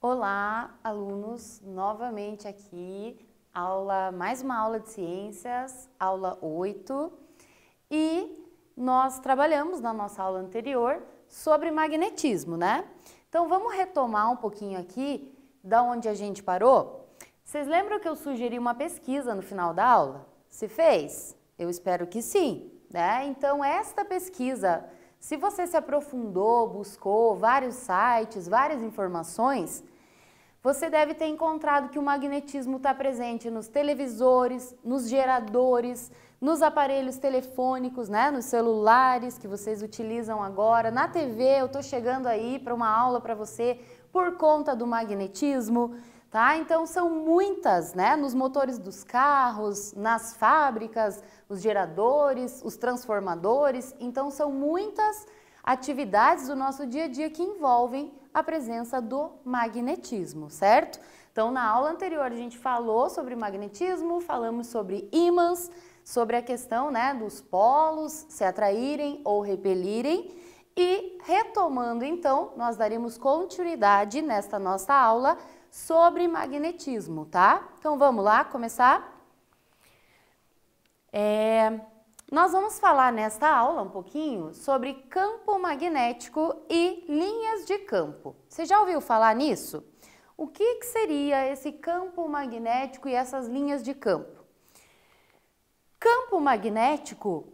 Olá, alunos, novamente aqui, aula, mais uma aula de ciências, aula 8, e nós trabalhamos na nossa aula anterior sobre magnetismo, né? Então vamos retomar um pouquinho aqui da onde a gente parou? Vocês lembram que eu sugeri uma pesquisa no final da aula? Se fez? Eu espero que sim. Né? Então, esta pesquisa, se você se aprofundou, buscou vários sites, várias informações, você deve ter encontrado que o magnetismo está presente nos televisores, nos geradores, nos aparelhos telefônicos, né? nos celulares que vocês utilizam agora, na TV. Eu estou chegando aí para uma aula para você por conta do magnetismo. Tá? Então são muitas, né? Nos motores dos carros, nas fábricas, os geradores, os transformadores. Então, são muitas atividades do nosso dia a dia que envolvem a presença do magnetismo, certo? Então, na aula anterior a gente falou sobre magnetismo, falamos sobre ímãs, sobre a questão né, dos polos se atraírem ou repelirem. E retomando então, nós daremos continuidade nesta nossa aula sobre magnetismo, tá? Então vamos lá começar? É, nós vamos falar nesta aula um pouquinho sobre campo magnético e linhas de campo. Você já ouviu falar nisso? O que, que seria esse campo magnético e essas linhas de campo? Campo magnético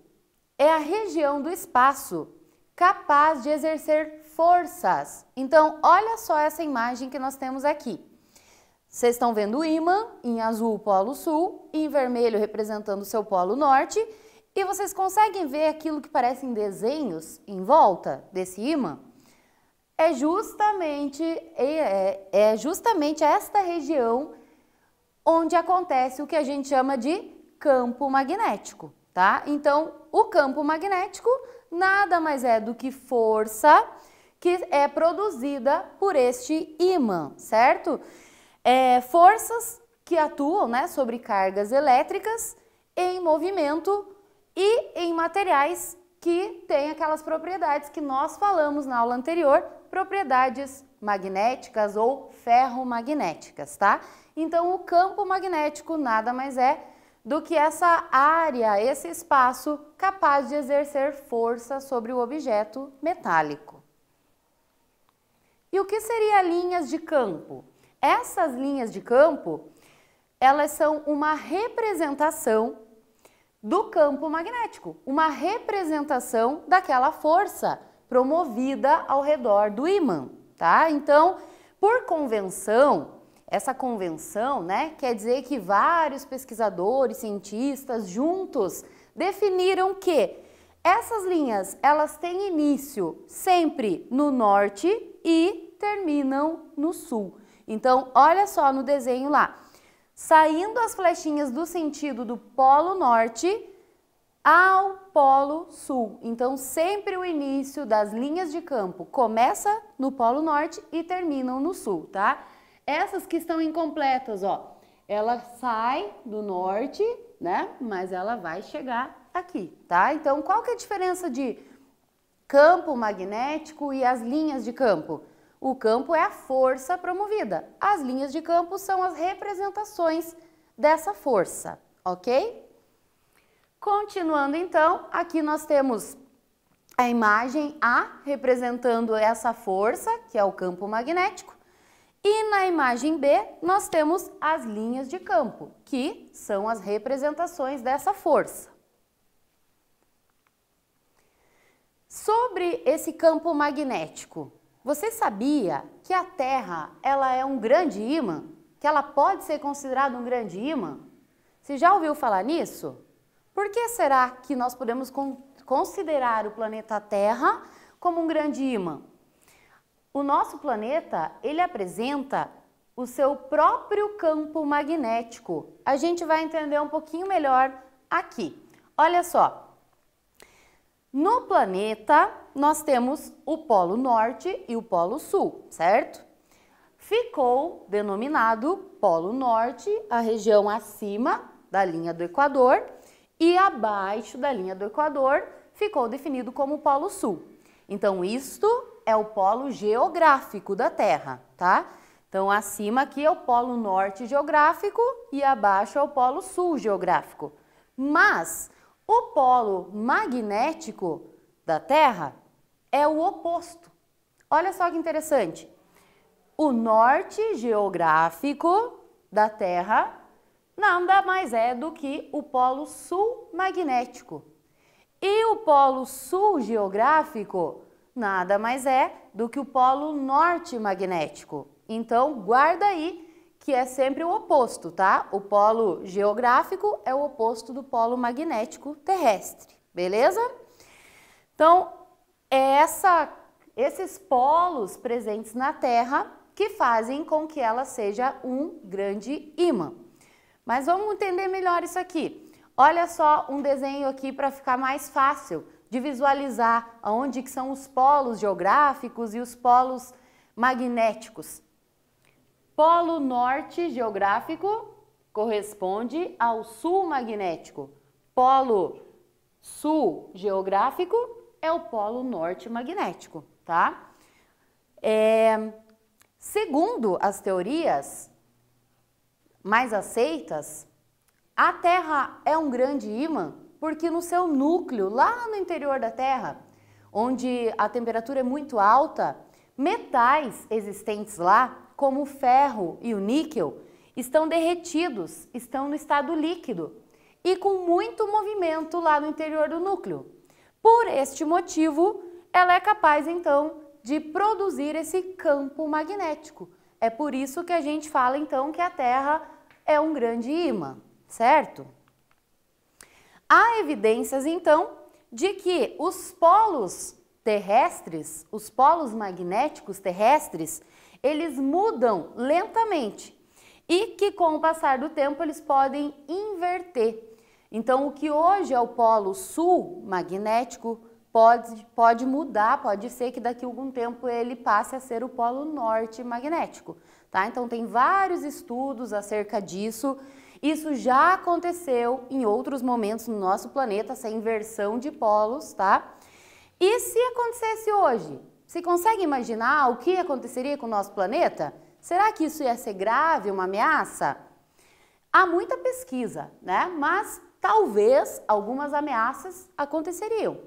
é a região do espaço capaz de exercer forças. Então, olha só essa imagem que nós temos aqui. Vocês estão vendo o ímã, em azul o polo sul, em vermelho representando o seu polo norte, e vocês conseguem ver aquilo que parecem desenhos em volta desse ímã? É justamente, é, é, é justamente esta região onde acontece o que a gente chama de campo magnético, tá? Então, o campo magnético nada mais é do que força que é produzida por este ímã, certo? Certo? é, forças que atuam né, sobre cargas elétricas em movimento e em materiais que têm aquelas propriedades que nós falamos na aula anterior, propriedades magnéticas ou ferromagnéticas, tá? Então, o campo magnético nada mais é do que essa área, esse espaço capaz de exercer força sobre o objeto metálico. E o que seria linhas de campo? Essas linhas de campo, elas são uma representação do campo magnético, uma representação daquela força promovida ao redor do ímã, tá? Então, por convenção, essa convenção, né, quer dizer que vários pesquisadores, cientistas juntos definiram que essas linhas, elas têm início sempre no norte e terminam no sul. Então, olha só no desenho lá. Saindo as flechinhas do sentido do polo norte ao polo sul. Então, sempre o início das linhas de campo começa no polo norte e terminam no sul, tá? Essas que estão incompletas, ó, ela sai do norte, né? Mas ela vai chegar aqui, tá? Então, qual que é a diferença de campo magnético e as linhas de campo? O campo é a força promovida. As linhas de campo são as representações dessa força, ok? Continuando então, aqui nós temos a imagem A representando essa força, que é o campo magnético, e na imagem B nós temos as linhas de campo, que são as representações dessa força. Sobre esse campo magnético, você sabia que a Terra ela é um grande ímã? Que ela pode ser considerada um grande ímã? Você já ouviu falar nisso? Por que será que nós podemos considerar o planeta Terra como um grande ímã? O nosso planeta, ele apresenta o seu próprio campo magnético. A gente vai entender um pouquinho melhor aqui. Olha só, no planeta, nós temos o Polo Norte e o Polo Sul, certo? Ficou denominado Polo Norte a região acima da linha do Equador e abaixo da linha do Equador ficou definido como Polo Sul. Então, isto é o polo geográfico da Terra, tá? Então, acima aqui é o polo norte geográfico e abaixo é o polo sul geográfico. Mas o polo magnético da Terra é o oposto. Olha só que interessante. O norte geográfico da Terra nada mais é do que o polo sul magnético. E o polo sul geográfico nada mais é do que o polo norte magnético. Então, guarda aí que é sempre o oposto, tá? O polo geográfico é o oposto do polo magnético terrestre, beleza? Então, é essa, esses polos presentes na Terra que fazem com que ela seja um grande imã. Mas vamos entender melhor isso aqui. Olha só um desenho aqui para ficar mais fácil de visualizar aonde que são os polos geográficos e os polos magnéticos. Polo norte geográfico corresponde ao sul magnético. Polo sul geográfico é o polo norte magnético, tá? É, segundo as teorias mais aceitas, a Terra é um grande ímã porque no seu núcleo, lá no interior da Terra, onde a temperatura é muito alta, metais existentes lá como o ferro e o níquel, estão derretidos, estão no estado líquido e com muito movimento lá no interior do núcleo. Por este motivo, ela é capaz então de produzir esse campo magnético. É por isso que a gente fala então que a Terra é um grande imã, certo? Há evidências então de que os polos terrestres, os polos magnéticos terrestres, eles mudam lentamente e que com o passar do tempo eles podem inverter. Então o que hoje é o polo sul magnético pode, pode mudar, pode ser que daqui a algum tempo ele passe a ser o polo norte magnético. Tá? Então tem vários estudos acerca disso. Isso já aconteceu em outros momentos no nosso planeta, essa inversão de polos, tá? E se acontecesse hoje? Você consegue imaginar o que aconteceria com o nosso planeta? Será que isso ia ser grave, uma ameaça? Há muita pesquisa, né? Mas talvez algumas ameaças aconteceriam.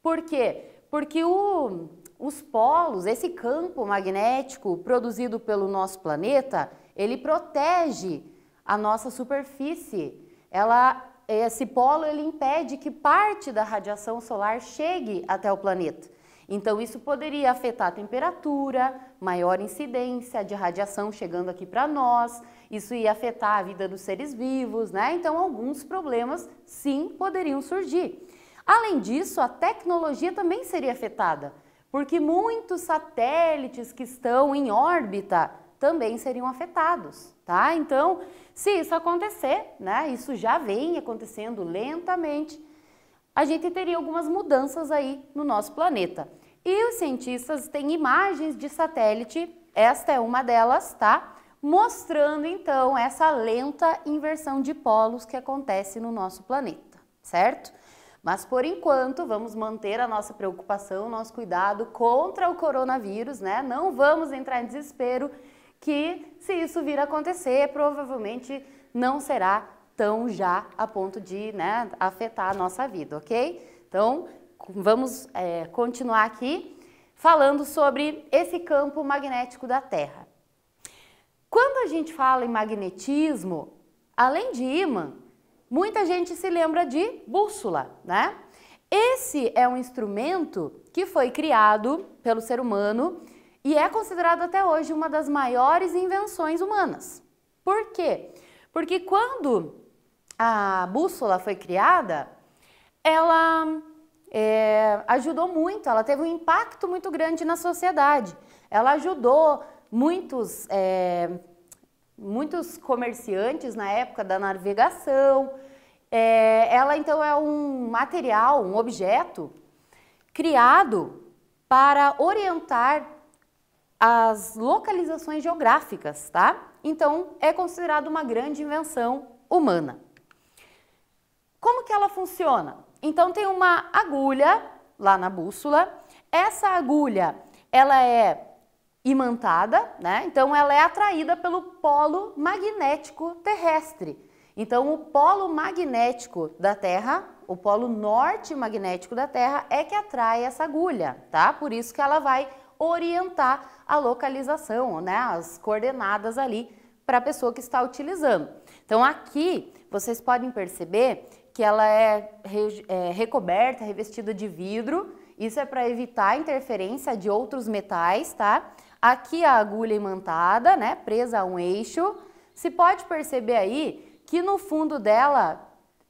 Por quê? Porque o, os polos, esse campo magnético produzido pelo nosso planeta, ele protege a nossa superfície. Ela, esse polo ele impede que parte da radiação solar chegue até o planeta. Então, isso poderia afetar a temperatura, maior incidência de radiação chegando aqui para nós, isso ia afetar a vida dos seres vivos, né? Então, alguns problemas sim poderiam surgir. Além disso, a tecnologia também seria afetada, porque muitos satélites que estão em órbita também seriam afetados, tá? Então, se isso acontecer, né, isso já vem acontecendo lentamente, a gente teria algumas mudanças aí no nosso planeta. E os cientistas têm imagens de satélite, esta é uma delas, tá? Mostrando então essa lenta inversão de polos que acontece no nosso planeta, certo? Mas por enquanto, vamos manter a nossa preocupação, nosso cuidado contra o coronavírus, né? Não vamos entrar em desespero que se isso vir a acontecer, provavelmente não será tão já a ponto de né, afetar a nossa vida, ok? Então, vamos é, continuar aqui falando sobre esse campo magnético da Terra. Quando a gente fala em magnetismo, além de ímã, muita gente se lembra de bússola, né? Esse é um instrumento que foi criado pelo ser humano e é considerado até hoje uma das maiores invenções humanas. Por quê? Porque quando a bússola foi criada, ela é, ajudou muito, ela teve um impacto muito grande na sociedade. Ela ajudou muitos, é, muitos comerciantes na época da navegação. É, ela então é um material, um objeto criado para orientar as localizações geográficas, tá? Então é considerado uma grande invenção humana. Como que ela funciona? Então tem uma agulha lá na bússola. Essa agulha, ela é imantada, né? Então ela é atraída pelo polo magnético terrestre. Então o polo magnético da Terra, o polo norte magnético da Terra é que atrai essa agulha, tá? Por isso que ela vai orientar a localização, né? As coordenadas ali para a pessoa que está utilizando. Então aqui vocês podem perceber que ela é, re, é recoberta, revestida de vidro. Isso é para evitar interferência de outros metais, tá? Aqui a agulha imantada, né, presa a um eixo. Se pode perceber aí que no fundo dela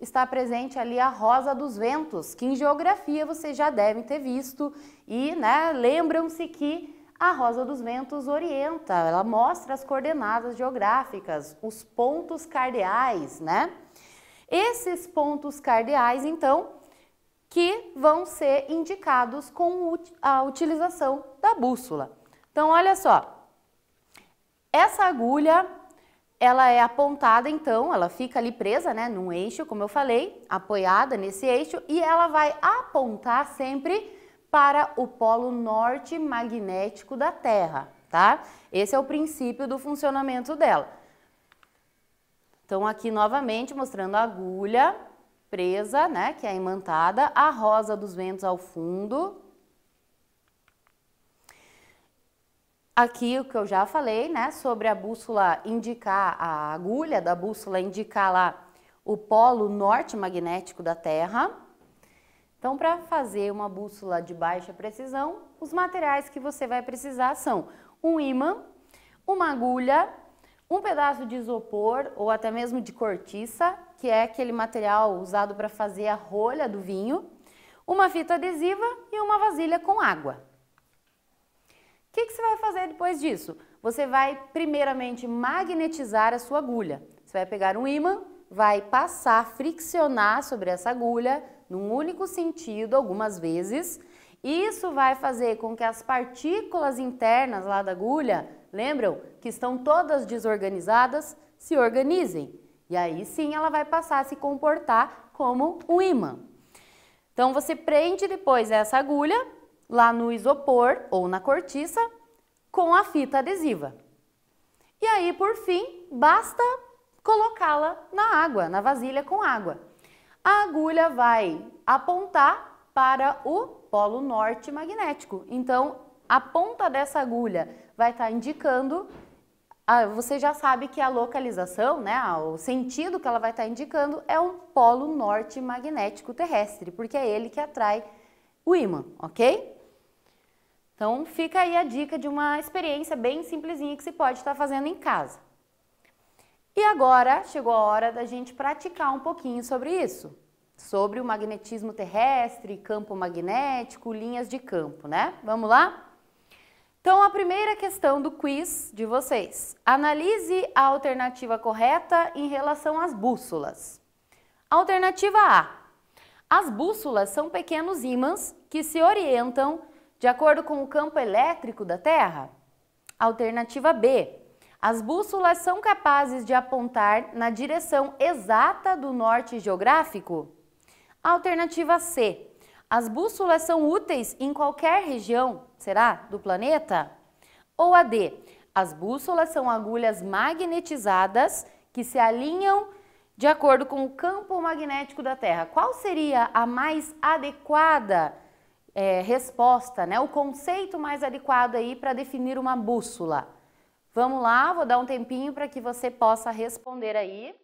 está presente ali a rosa dos ventos, que em geografia vocês já devem ter visto e, né, lembram-se que a rosa dos ventos orienta, ela mostra as coordenadas geográficas, os pontos cardeais, né? Esses pontos cardeais, então, que vão ser indicados com a utilização da bússola. Então, olha só, essa agulha, ela é apontada, então, ela fica ali presa, né, num eixo, como eu falei, apoiada nesse eixo, e ela vai apontar sempre para o polo norte magnético da Terra, tá? Esse é o princípio do funcionamento dela. Então, aqui novamente mostrando a agulha presa, né, que é imantada, a rosa dos ventos ao fundo. Aqui o que eu já falei, né, sobre a bússola indicar, a agulha da bússola indicar lá o polo norte magnético da Terra. Então, para fazer uma bússola de baixa precisão, os materiais que você vai precisar são um ímã, uma agulha, um pedaço de isopor ou até mesmo de cortiça, que é aquele material usado para fazer a rolha do vinho, uma fita adesiva e uma vasilha com água. O que, que, você vai fazer depois disso? Você vai primeiramente magnetizar a sua agulha. Você vai pegar um ímã, vai passar, friccionar sobre essa agulha num único sentido algumas vezes isso vai fazer com que as partículas internas lá da agulha, lembram que estão todas desorganizadas, se organizem. E aí sim ela vai passar a se comportar como um ímã. Então você prende depois essa agulha lá no isopor ou na cortiça com a fita adesiva. E aí, por fim, basta colocá-la na água, na vasilha com água. A agulha vai apontar para o polo norte magnético. Então, a ponta dessa agulha vai estar tá indicando, a, você já sabe que a localização, né, o sentido que ela vai estar tá indicando é o polo norte magnético terrestre, porque é ele que atrai o ímã, ok? Então, fica aí a dica de uma experiência bem simplesinha que se pode estar tá fazendo em casa. E agora chegou a hora da gente praticar um pouquinho sobre isso sobre o magnetismo terrestre, campo magnético, linhas de campo, né? Vamos lá? Então, a primeira questão do quiz de vocês. Analise a alternativa correta em relação às bússolas. Alternativa A. As bússolas são pequenos ímãs que se orientam de acordo com o campo elétrico da Terra. Alternativa B. As bússolas são capazes de apontar na direção exata do norte geográfico. Alternativa C. As bússolas são úteis em qualquer região, será, do planeta? Ou a D. As bússolas são agulhas magnetizadas que se alinham de acordo com o campo magnético da Terra. Qual seria a mais adequada é, resposta, né? o conceito mais adequado aí para definir uma bússola? Vamos lá, vou dar um tempinho para que você possa responder aí.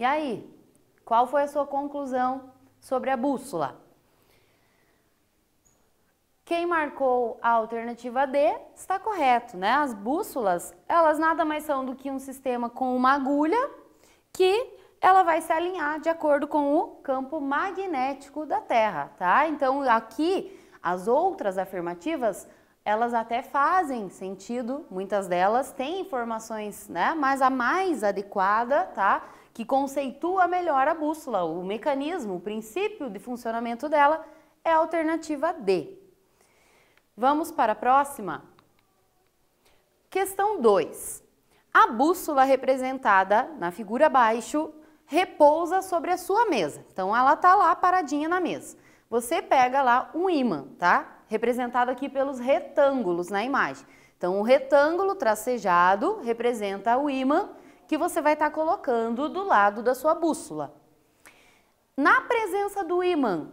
E aí, qual foi a sua conclusão sobre a bússola? Quem marcou a alternativa D está correto, né? As bússolas, elas nada mais são do que um sistema com uma agulha que ela vai se alinhar de acordo com o campo magnético da Terra, tá? Então aqui as outras afirmativas, elas até fazem sentido, muitas delas têm informações, né? Mas a mais adequada, tá? que conceitua melhor a bússola, o mecanismo, o princípio de funcionamento dela, é a alternativa D. Vamos para a próxima? Questão 2. A bússola representada na figura abaixo repousa sobre a sua mesa. Então, ela está lá paradinha na mesa. Você pega lá um ímã, tá? Representado aqui pelos retângulos na imagem. Então, o retângulo tracejado representa o ímã que você vai estar colocando do lado da sua bússola. Na presença do ímã,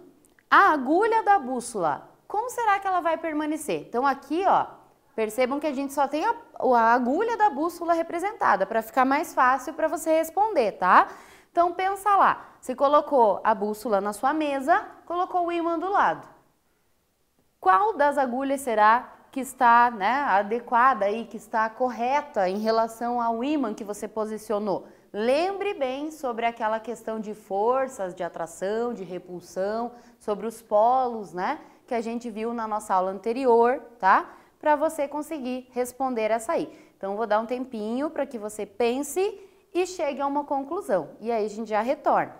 a agulha da bússola, como será que ela vai permanecer? Então aqui, ó, percebam que a gente só tem a, a agulha da bússola representada para ficar mais fácil para você responder, tá? Então pensa lá, você colocou a bússola na sua mesa, colocou o ímã do lado. Qual das agulhas será que está né, adequada e que está correta em relação ao ímã que você posicionou. Lembre bem sobre aquela questão de forças, de atração, de repulsão, sobre os polos, né? Que a gente viu na nossa aula anterior, tá? Para você conseguir responder essa aí. Então, vou dar um tempinho para que você pense e chegue a uma conclusão. E aí a gente já retorna.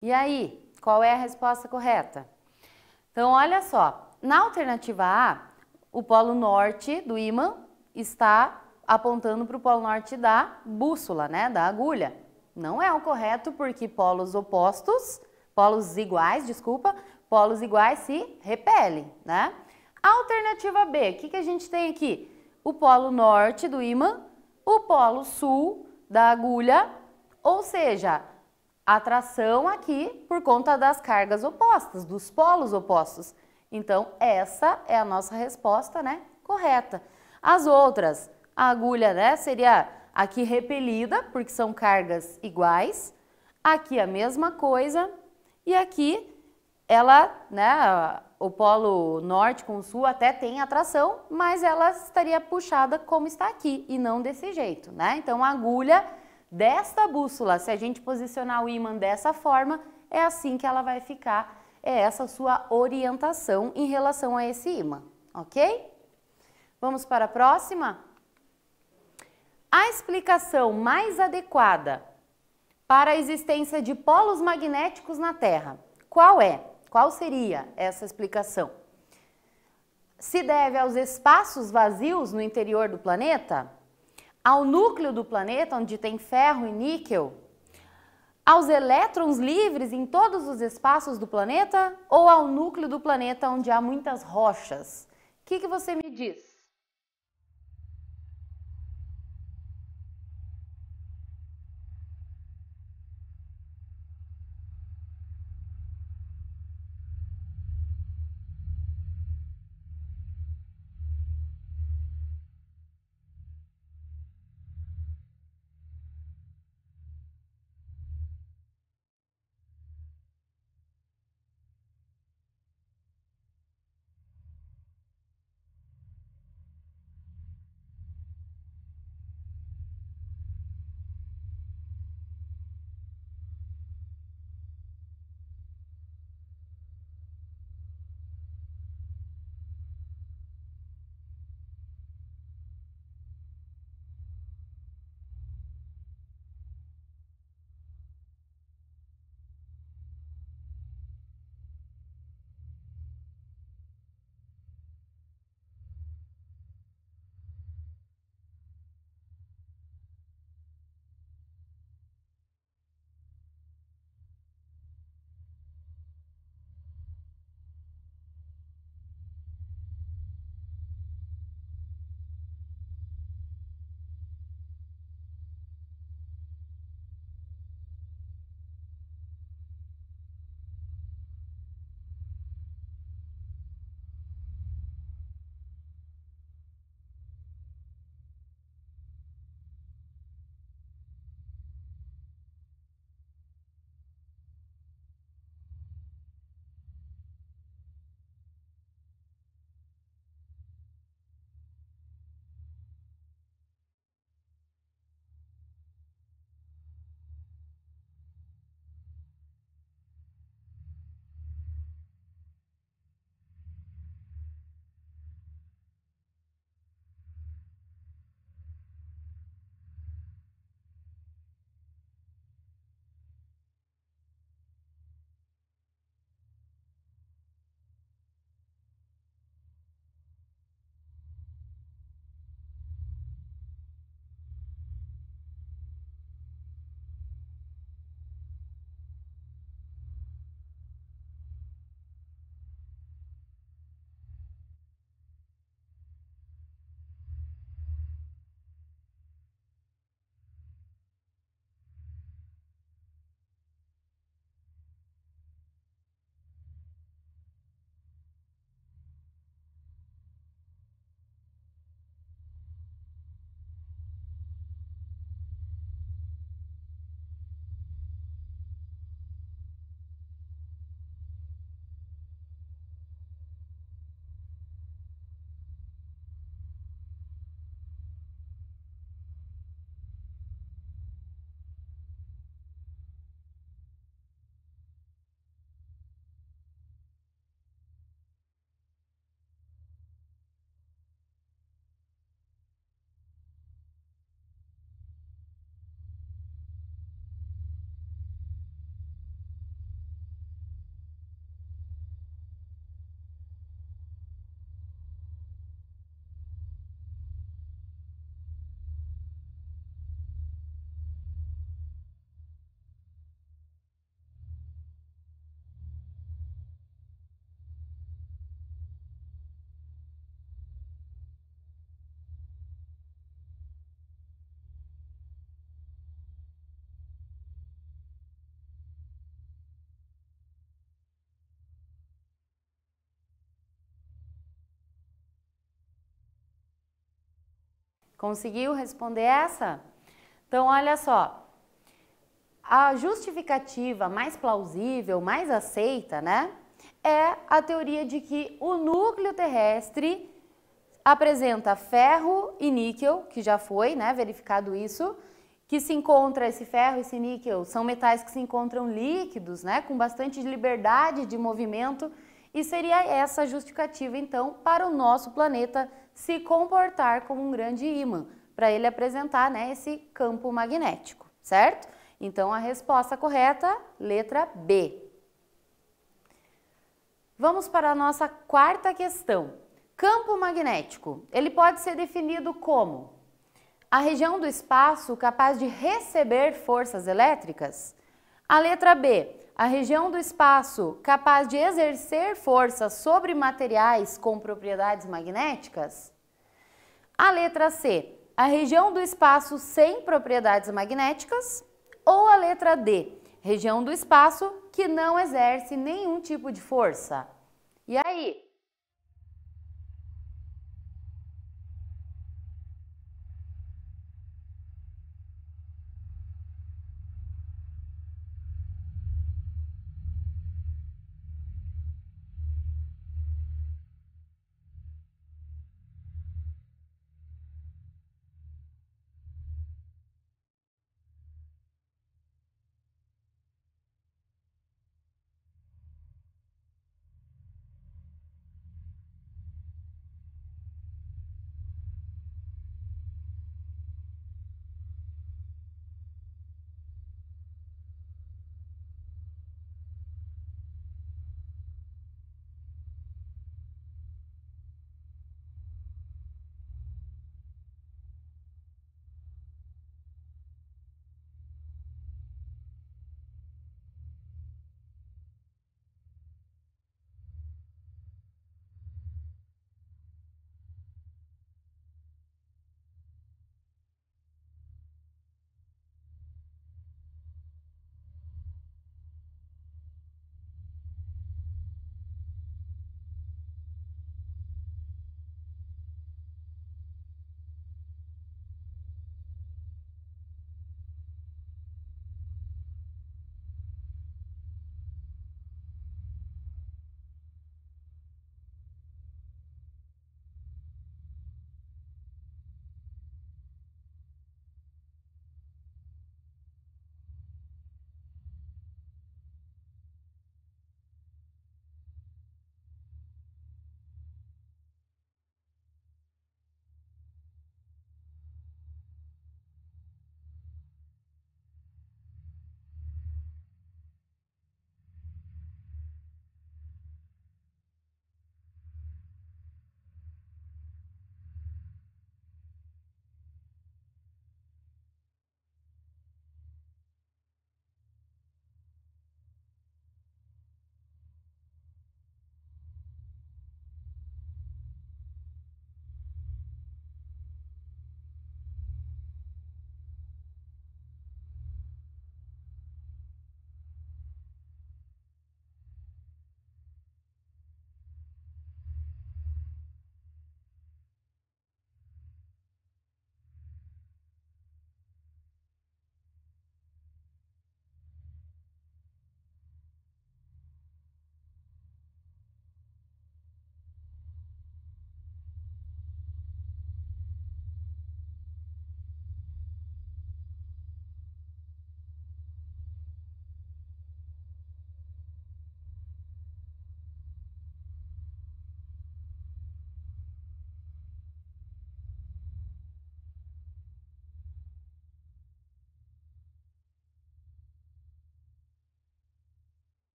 E aí, qual é a resposta correta? Então, olha só, na alternativa A, o polo norte do ímã está apontando para o polo norte da bússola, né, da agulha. Não é o correto porque polos opostos, polos iguais, desculpa, polos iguais se repelem, né? Alternativa B, o que, que a gente tem aqui? O polo norte do ímã, o polo sul da agulha, ou seja, atração aqui por conta das cargas opostas, dos polos opostos. Então, essa é a nossa resposta, né? Correta. As outras, a agulha, né, seria aqui repelida, porque são cargas iguais. Aqui a mesma coisa. E aqui ela, né, o polo norte com o sul até tem atração, mas ela estaria puxada como está aqui e não desse jeito, né? Então, a agulha desta bússola, se a gente posicionar o ímã dessa forma, é assim que ela vai ficar. É essa sua orientação em relação a esse ímã, ok? Vamos para a próxima? A explicação mais adequada para a existência de polos magnéticos na Terra, qual é? Qual seria essa explicação? Se deve aos espaços vazios no interior do planeta? ao núcleo do planeta, onde tem ferro e níquel, aos elétrons livres em todos os espaços do planeta ou ao núcleo do planeta onde há muitas rochas? O que, que você me diz? Conseguiu responder essa? Então, olha só. A justificativa mais plausível, mais aceita, né? É a teoria de que o núcleo terrestre apresenta ferro e níquel, que já foi, né, verificado isso, que se encontra esse ferro e esse níquel, são metais que se encontram líquidos, né, com bastante liberdade de movimento, e seria essa justificativa então para o nosso planeta se comportar como um grande ímã, para ele apresentar né, esse campo magnético, certo? Então a resposta correta, letra B. Vamos para a nossa quarta questão. Campo magnético, ele pode ser definido como a região do espaço capaz de receber forças elétricas? A letra B, a região do espaço capaz de exercer força sobre materiais com propriedades magnéticas? A letra C, a região do espaço sem propriedades magnéticas? Ou a letra D, região do espaço que não exerce nenhum tipo de força? E aí,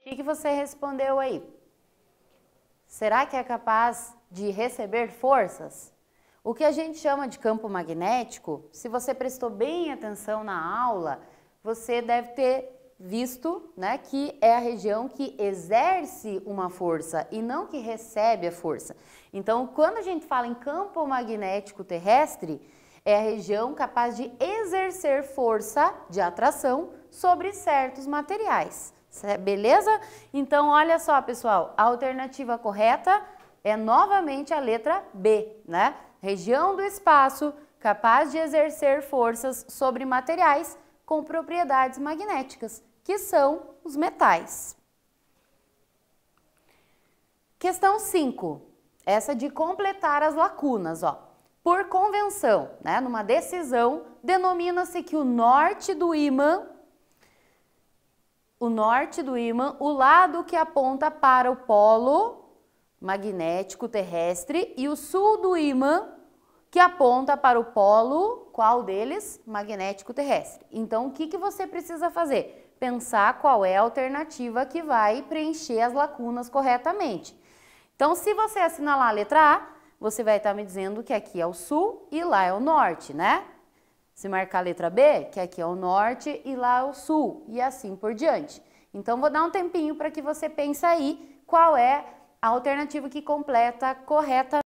O que, que você respondeu aí? Será que é capaz de receber forças? O que a gente chama de campo magnético, se você prestou bem atenção na aula, você deve ter visto né, que é a região que exerce uma força e não que recebe a força. Então, quando a gente fala em campo magnético terrestre, é a região capaz de exercer força de atração sobre certos materiais. Beleza? Então, olha só, pessoal, a alternativa correta é novamente a letra B, né? Região do espaço capaz de exercer forças sobre materiais com propriedades magnéticas, que são os metais. Questão 5, essa de completar as lacunas, ó. Por convenção, né, numa decisão, denomina-se que o norte do ímã o norte do ímã, o lado que aponta para o polo magnético terrestre e o sul do ímã que aponta para o polo, qual deles? Magnético terrestre. Então, o que, que você precisa fazer? Pensar qual é a alternativa que vai preencher as lacunas corretamente. Então, se você assinalar a letra A, você vai estar me dizendo que aqui é o sul e lá é o norte, né? Se marcar a letra B, que aqui é o norte e lá é o sul, e assim por diante. Então, vou dar um tempinho para que você pense aí qual é a alternativa que completa correta.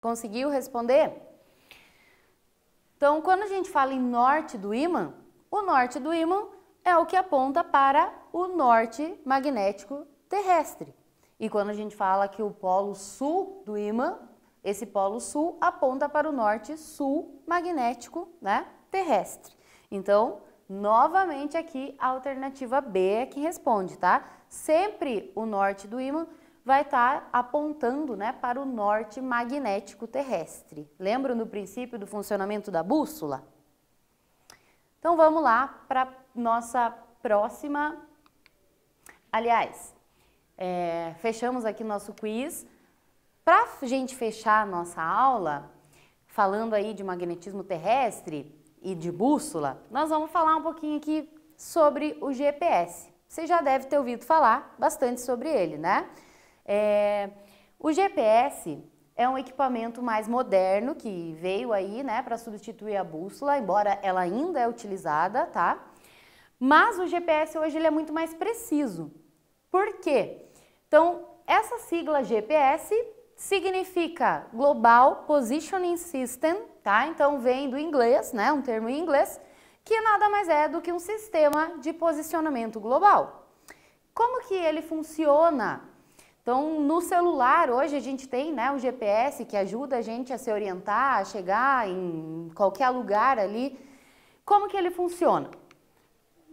Conseguiu responder? Então, quando a gente fala em norte do ímã, o norte do ímã é o que aponta para o norte magnético terrestre. E quando a gente fala que o polo sul do ímã, esse polo sul aponta para o norte sul magnético né, terrestre. Então, novamente aqui a alternativa B é que responde, tá? Sempre o norte do ímã vai estar apontando né, para o norte magnético terrestre. Lembram do princípio do funcionamento da bússola? Então vamos lá para nossa próxima. Aliás, é, fechamos aqui nosso quiz. Para a gente fechar a nossa aula, falando aí de magnetismo terrestre e de bússola, nós vamos falar um pouquinho aqui sobre o GPS. Você já deve ter ouvido falar bastante sobre ele, né? É, o GPS é um equipamento mais moderno que veio aí, né, para substituir a bússola, embora ela ainda é utilizada, tá? Mas o GPS hoje ele é muito mais preciso. Por quê? Então, essa sigla GPS significa Global Positioning System, tá? Então vem do inglês, né, um termo em inglês, que nada mais é do que um sistema de posicionamento global. Como que ele funciona? Então, no celular, hoje a gente tem né, o GPS que ajuda a gente a se orientar, a chegar em qualquer lugar ali. Como que ele funciona?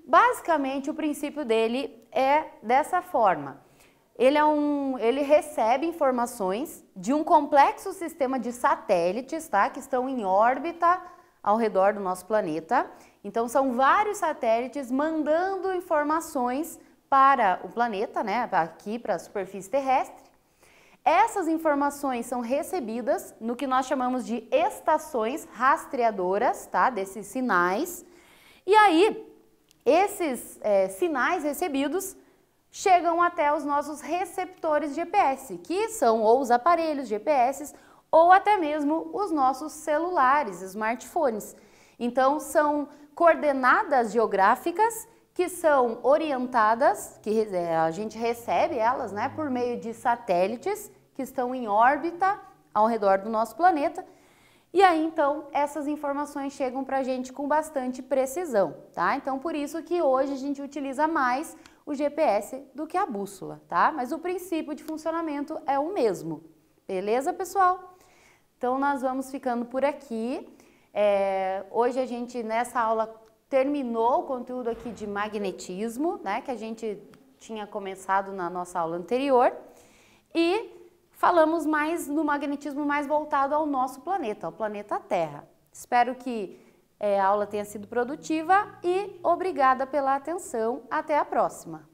Basicamente, o princípio dele é dessa forma. Ele, é um, ele recebe informações de um complexo sistema de satélites tá, que estão em órbita ao redor do nosso planeta. Então, são vários satélites mandando informações para o planeta, né, aqui para a superfície terrestre. Essas informações são recebidas no que nós chamamos de estações rastreadoras, tá? Desses sinais. E aí, esses é, sinais recebidos chegam até os nossos receptores GPS, que são ou os aparelhos GPS ou até mesmo os nossos celulares, smartphones. Então, são coordenadas geográficas que são orientadas, que é, a gente recebe elas né, por meio de satélites que estão em órbita ao redor do nosso planeta. E aí, então, essas informações chegam para a gente com bastante precisão, tá? Então, por isso que hoje a gente utiliza mais o GPS do que a bússola, tá? Mas o princípio de funcionamento é o mesmo, beleza, pessoal? Então, nós vamos ficando por aqui. É, hoje a gente, nessa aula terminou o conteúdo aqui de magnetismo, né, que a gente tinha começado na nossa aula anterior, e falamos mais no magnetismo mais voltado ao nosso planeta, ao planeta Terra. Espero que é, a aula tenha sido produtiva e obrigada pela atenção. Até a próxima!